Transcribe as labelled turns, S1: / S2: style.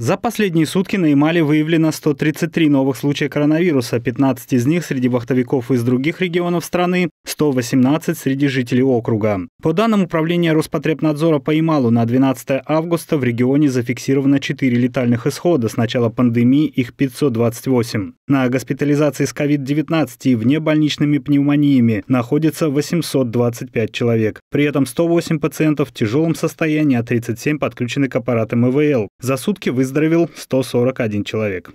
S1: За последние сутки на Ямале выявлено 133 новых случая коронавируса, 15 из них среди вахтовиков из других регионов страны, 118 среди жителей округа. По данным Управления Роспотребнадзора по Ямалу, на 12 августа в регионе зафиксировано 4 летальных исхода. С начала пандемии их 528. На госпитализации с COVID-19 и внебольничными пневмониями находится 825 человек. При этом 108 пациентов в тяжелом состоянии, а 37 подключены к аппаратам ИВЛ. За сутки выздоровел 141 человек.